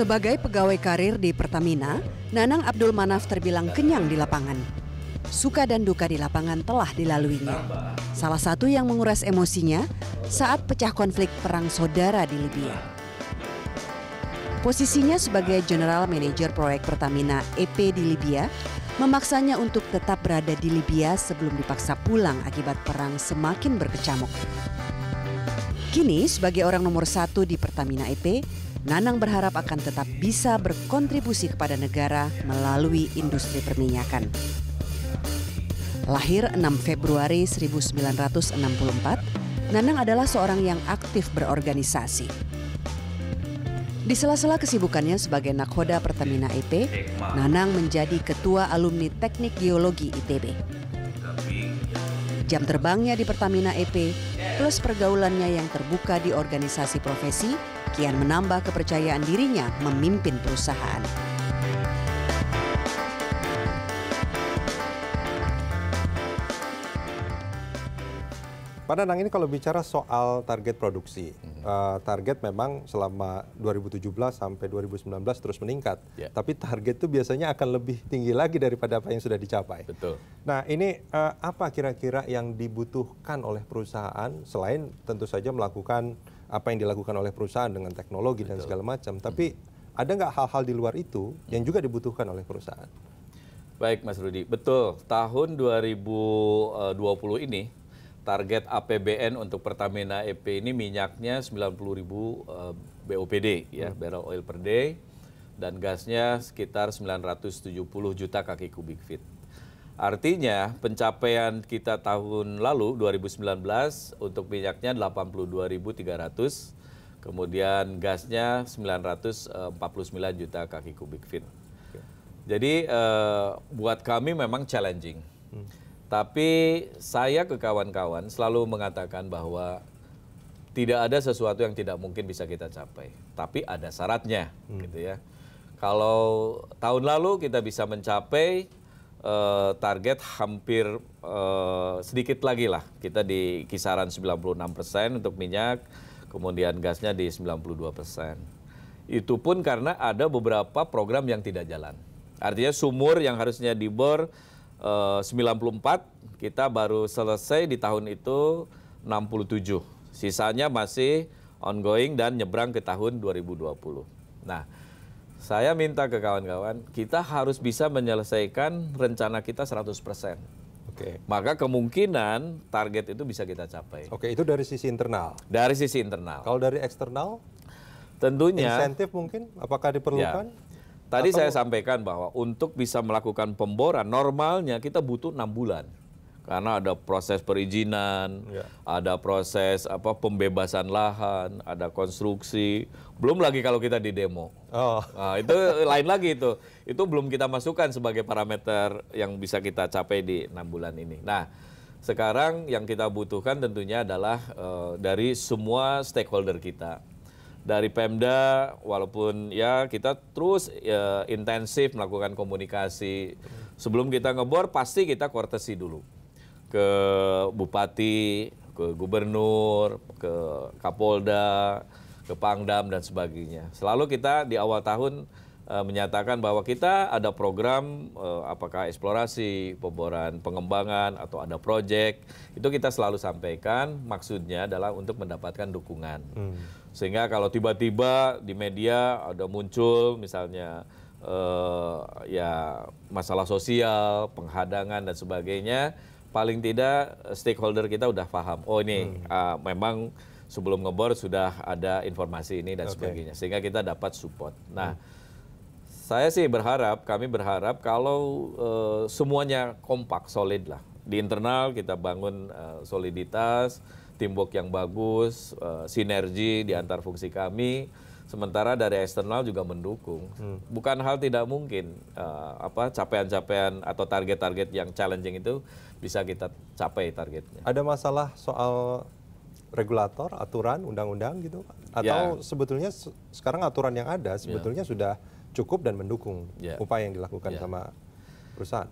Sebagai pegawai karir di Pertamina, Nanang Abdul Manaf terbilang kenyang di lapangan. Suka dan duka di lapangan telah dilaluinya. Salah satu yang menguras emosinya saat pecah konflik perang saudara di Libya. Posisinya sebagai General Manager Proyek Pertamina EP di Libya memaksanya untuk tetap berada di Libya sebelum dipaksa pulang akibat perang semakin berkecamuk. Kini sebagai orang nomor satu di Pertamina EP, Nanang berharap akan tetap bisa berkontribusi kepada negara melalui industri perminyakan. Lahir 6 Februari 1964, Nanang adalah seorang yang aktif berorganisasi. Di sela-sela kesibukannya sebagai nakoda Pertamina EP, Nanang menjadi ketua alumni Teknik Geologi ITB jam terbangnya di Pertamina EP, plus pergaulannya yang terbuka di organisasi profesi, kian menambah kepercayaan dirinya memimpin perusahaan. Pak nang ini kalau bicara soal target produksi, mm -hmm. uh, target memang selama 2017 sampai 2019 terus meningkat. Yeah. Tapi target itu biasanya akan lebih tinggi lagi daripada apa yang sudah dicapai. Betul. Nah ini uh, apa kira-kira yang dibutuhkan oleh perusahaan selain tentu saja melakukan apa yang dilakukan oleh perusahaan dengan teknologi Betul. dan segala macam. Mhm. Tapi mm -hmm. ada nggak hal-hal di luar itu yang juga dibutuhkan oleh perusahaan? Baik Mas Rudi, betul. Tahun 2020 eh, ini target APBN untuk Pertamina EP ini minyaknya 90.000 ribu uh, eh, BOPD ya, hmm. barrel oil per day dan gasnya sekitar 970 juta kaki kubik feet. Artinya pencapaian kita tahun lalu 2019 untuk minyaknya 82.300, kemudian gasnya 949 juta kaki kubik feet. Jadi eh, buat kami memang challenging. Hmm. Tapi saya ke kawan-kawan selalu mengatakan bahwa tidak ada sesuatu yang tidak mungkin bisa kita capai. Tapi ada syaratnya, hmm. gitu ya. Kalau tahun lalu kita bisa mencapai uh, target hampir uh, sedikit lagi lah. Kita di kisaran 96 persen untuk minyak, kemudian gasnya di 92 persen. Itu pun karena ada beberapa program yang tidak jalan. Artinya sumur yang harusnya dibor Eh, puluh 94 kita baru selesai di tahun itu 67. Sisanya masih ongoing dan nyebrang ke tahun 2020. Nah, saya minta ke kawan-kawan, kita harus bisa menyelesaikan rencana kita 100%. Oke. Maka kemungkinan target itu bisa kita capai. Oke, itu dari sisi internal. Dari sisi internal. Kalau dari eksternal? Tentunya insentif mungkin apakah diperlukan? Ya Tadi Atau... saya sampaikan bahwa untuk bisa melakukan pemboran normalnya kita butuh enam bulan karena ada proses perizinan, ya. ada proses apa pembebasan lahan, ada konstruksi. Belum lagi kalau kita di demo. Oh. Nah, itu lain lagi itu. Itu belum kita masukkan sebagai parameter yang bisa kita capai di enam bulan ini. Nah, sekarang yang kita butuhkan tentunya adalah uh, dari semua stakeholder kita dari Pemda walaupun ya kita terus ya, intensif melakukan komunikasi. Sebelum kita ngebor pasti kita kortesi dulu ke bupati, ke gubernur, ke Kapolda, ke Pangdam dan sebagainya. Selalu kita di awal tahun e, menyatakan bahwa kita ada program e, apakah eksplorasi, pemboran, pengembangan atau ada proyek. Itu kita selalu sampaikan maksudnya adalah untuk mendapatkan dukungan. Hmm sehingga kalau tiba-tiba di media ada muncul misalnya uh, ya masalah sosial, penghadangan dan sebagainya, paling tidak stakeholder kita udah paham. Oh ini hmm. uh, memang sebelum ngebor sudah ada informasi ini dan okay. sebagainya, sehingga kita dapat support. Nah. Hmm. Saya sih berharap, kami berharap kalau uh, semuanya kompak, solid lah. Di internal kita bangun uh, soliditas, teamwork yang bagus, uh, sinergi di antar fungsi kami. Sementara dari eksternal juga mendukung. Hmm. Bukan hal tidak mungkin uh, apa capaian-capaian atau target-target yang challenging itu bisa kita capai targetnya. Ada masalah soal regulator, aturan, undang-undang gitu atau ya. sebetulnya sekarang aturan yang ada ya. sebetulnya ya. sudah cukup dan mendukung ya. upaya yang dilakukan ya. sama perusahaan.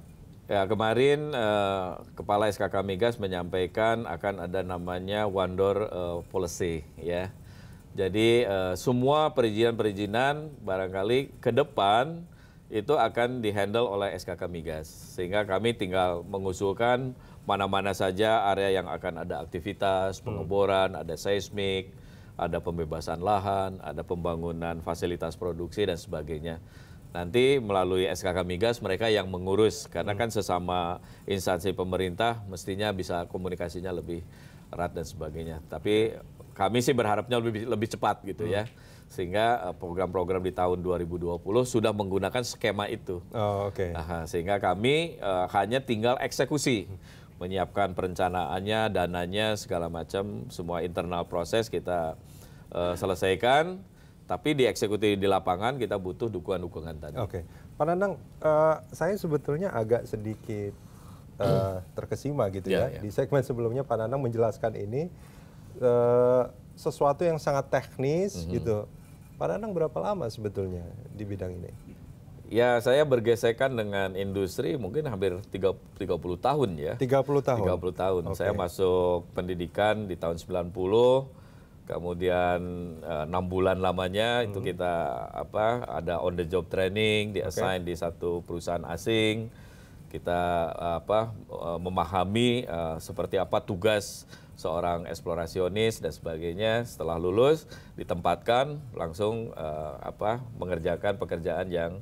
Ya, kemarin uh, Kepala SKK Migas menyampaikan akan ada namanya one door uh, policy ya. Jadi uh, semua perizinan-perizinan barangkali ke depan itu akan dihandle oleh SKK Migas. Sehingga kami tinggal mengusulkan mana-mana saja area yang akan ada aktivitas, hmm. pengeboran, hmm. ada seismik, ada pembebasan lahan, ada pembangunan fasilitas produksi dan sebagainya nanti melalui SKK Migas mereka yang mengurus karena kan sesama instansi pemerintah mestinya bisa komunikasinya lebih erat dan sebagainya. Tapi kami sih berharapnya lebih lebih cepat gitu ya. Hmm. Sehingga eh, program-program di tahun 2020 sudah menggunakan skema itu. Oh, oke. Okay. Nah, sehingga kami uh, hanya tinggal eksekusi. Menyiapkan perencanaannya, dananya segala macam, semua internal proses kita uh, selesaikan tapi di eksekutif di lapangan kita butuh dukungan-dukungan tadi. Oke, okay. Pak Nandang, uh, saya sebetulnya agak sedikit uh, terkesima gitu yeah, ya. Yeah. Ya. Di segmen sebelumnya Pak Nandang menjelaskan ini uh, sesuatu yang sangat teknis mm -hmm. gitu. Pak Nandang berapa lama sebetulnya di bidang ini? Ya, saya bergesekan dengan industri mungkin hampir 30, 30 tahun ya. 30 tahun. 30 tahun. Okay. Saya masuk pendidikan di tahun 90 kemudian eh, enam bulan lamanya hmm. itu kita apa ada on the job training di assign okay. di satu perusahaan asing kita eh, apa eh, memahami uh, seperti apa tugas seorang eksplorasionis dan sebagainya setelah lulus ditempatkan langsung uh, apa mengerjakan pekerjaan yang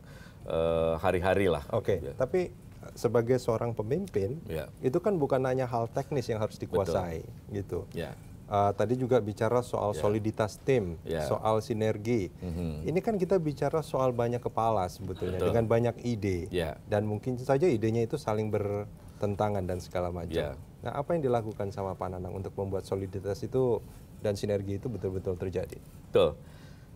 hari-hari lah. Oke, okay. ya. tapi sebagai seorang pemimpin ya. itu kan bukan hanya hal teknis yang harus dikuasai Betul. gitu. Ya. Uh, tadi juga bicara soal yeah. soliditas tim, yeah. soal sinergi. Mm-hmm. Ini kan kita bicara soal banyak kepala sebetulnya Betul. dengan banyak ide yeah. dan mungkin saja idenya itu saling bertentangan dan segala macam. Yeah. Nah, apa yang dilakukan sama Pak Nanang untuk membuat soliditas itu dan sinergi itu betul-betul terjadi? Betul.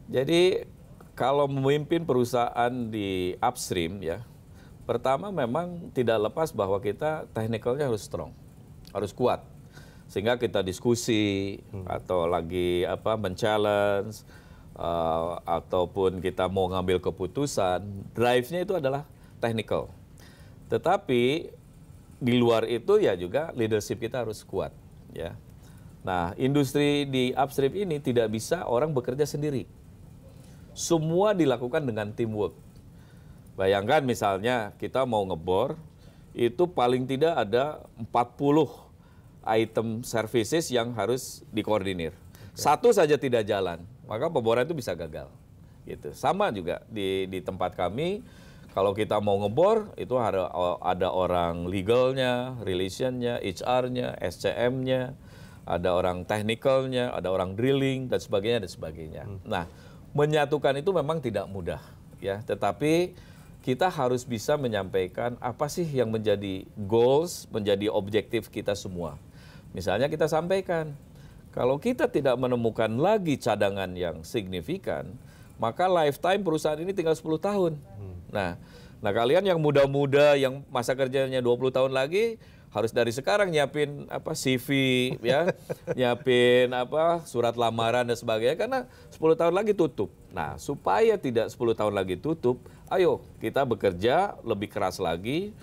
Jadi kalau memimpin perusahaan di upstream ya, pertama memang tidak lepas bahwa kita teknikalnya harus strong, harus kuat sehingga kita diskusi hmm. atau lagi apa menchallenge uh, ataupun kita mau ngambil keputusan, drive-nya itu adalah technical. Tetapi di luar itu ya juga leadership kita harus kuat, ya. Nah, industri di upstream ini tidak bisa orang bekerja sendiri. Semua dilakukan dengan teamwork. Bayangkan misalnya kita mau ngebor, itu paling tidak ada 40 item services yang harus dikoordinir. Okay. Satu saja tidak jalan, maka pemboran itu bisa gagal. Gitu. Sama juga di, di tempat kami, kalau kita mau ngebor itu ada, ada orang legalnya, relationnya, HR-nya, SCM-nya, ada orang technicalnya, ada orang drilling dan sebagainya dan sebagainya. Hmm. Nah, menyatukan itu memang tidak mudah ya, tetapi kita harus bisa menyampaikan apa sih yang menjadi goals, menjadi objektif kita semua. Misalnya kita sampaikan, kalau kita tidak menemukan lagi cadangan yang signifikan, maka lifetime perusahaan ini tinggal 10 tahun. Hmm. Nah, nah kalian yang muda-muda yang masa kerjanya 20 tahun lagi harus dari sekarang nyiapin apa CV ya, nyiapin apa surat lamaran dan sebagainya karena 10 tahun lagi tutup. Nah, supaya tidak 10 tahun lagi tutup, ayo kita bekerja lebih keras lagi,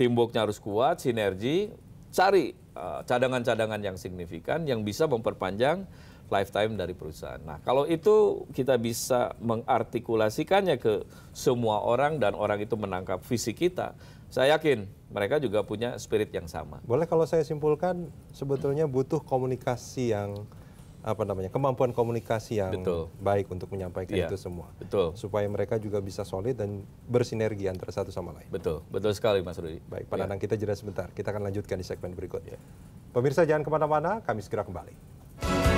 timbuknya harus kuat, sinergi, cari Uh, cadangan-cadangan yang signifikan yang bisa memperpanjang lifetime dari perusahaan. Nah, kalau itu kita bisa mengartikulasikannya ke semua orang dan orang itu menangkap visi kita, saya yakin mereka juga punya spirit yang sama. Boleh kalau saya simpulkan sebetulnya butuh komunikasi yang apa namanya kemampuan komunikasi yang Betul. baik untuk menyampaikan ya. itu semua. Betul. Supaya mereka juga bisa solid dan bersinergi antara satu sama lain. Betul. Betul sekali Mas Rudi. Baik, Pak ya. kita jeda sebentar. Kita akan lanjutkan di segmen berikutnya. Iya. Pemirsa jangan kemana-mana, kami segera kembali.